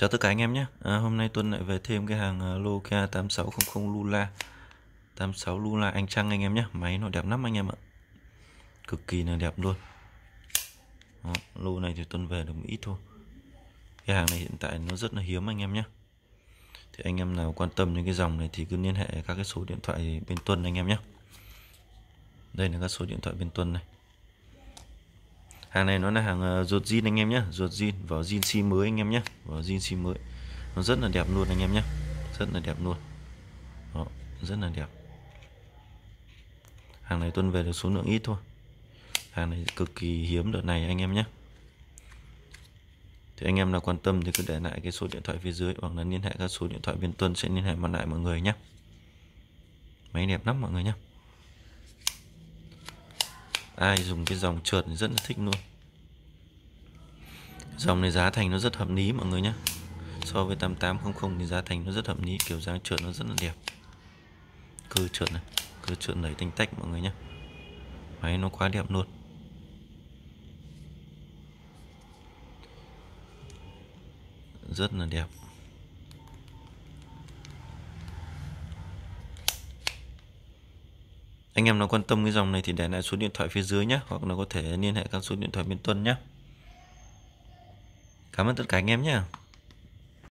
Chào tất cả anh em nhé à, Hôm nay Tuân lại về thêm cái hàng à, lô 8600 Lula 86 Lula anh Trăng anh em nhé Máy nó đẹp lắm anh em ạ Cực kỳ là đẹp luôn Đó, Lô này thì Tuân về được một ít thôi Cái hàng này hiện tại nó rất là hiếm anh em nhé Thì anh em nào quan tâm đến cái dòng này Thì cứ liên hệ các cái số điện thoại bên Tuân anh em nhé Đây là các số điện thoại bên Tuân này hàng này nó là hàng ờ, ruột zin anh em nhé ruột zin vỏ zin xi mới anh em nhé vỏ zin xi mới nó rất là đẹp luôn anh em nhé rất là đẹp luôn Đó, rất là đẹp hàng này tuân về được số lượng ít thôi hàng này cực kỳ hiếm đợt này anh em nhé thì anh em nào quan tâm thì cứ để lại cái số điện thoại phía dưới hoặc là liên hệ các số điện thoại bên tuân sẽ liên hệ mặt lại mọi người nhé máy đẹp lắm mọi người nhé ai dùng cái dòng trượt thì rất là thích luôn dòng này giá thành nó rất hợp lý mọi người nhé so với 8800 thì giá thành nó rất hợp lý kiểu dáng trượt nó rất là đẹp cơ trượt này cơ trượt nảy tinh tách mọi người nhé máy nó quá đẹp luôn rất là đẹp anh em nào quan tâm cái dòng này thì để lại số điện thoại phía dưới nhé hoặc là có thể liên hệ các số điện thoại bên tuân nhé cảm ơn tất cả anh em nhé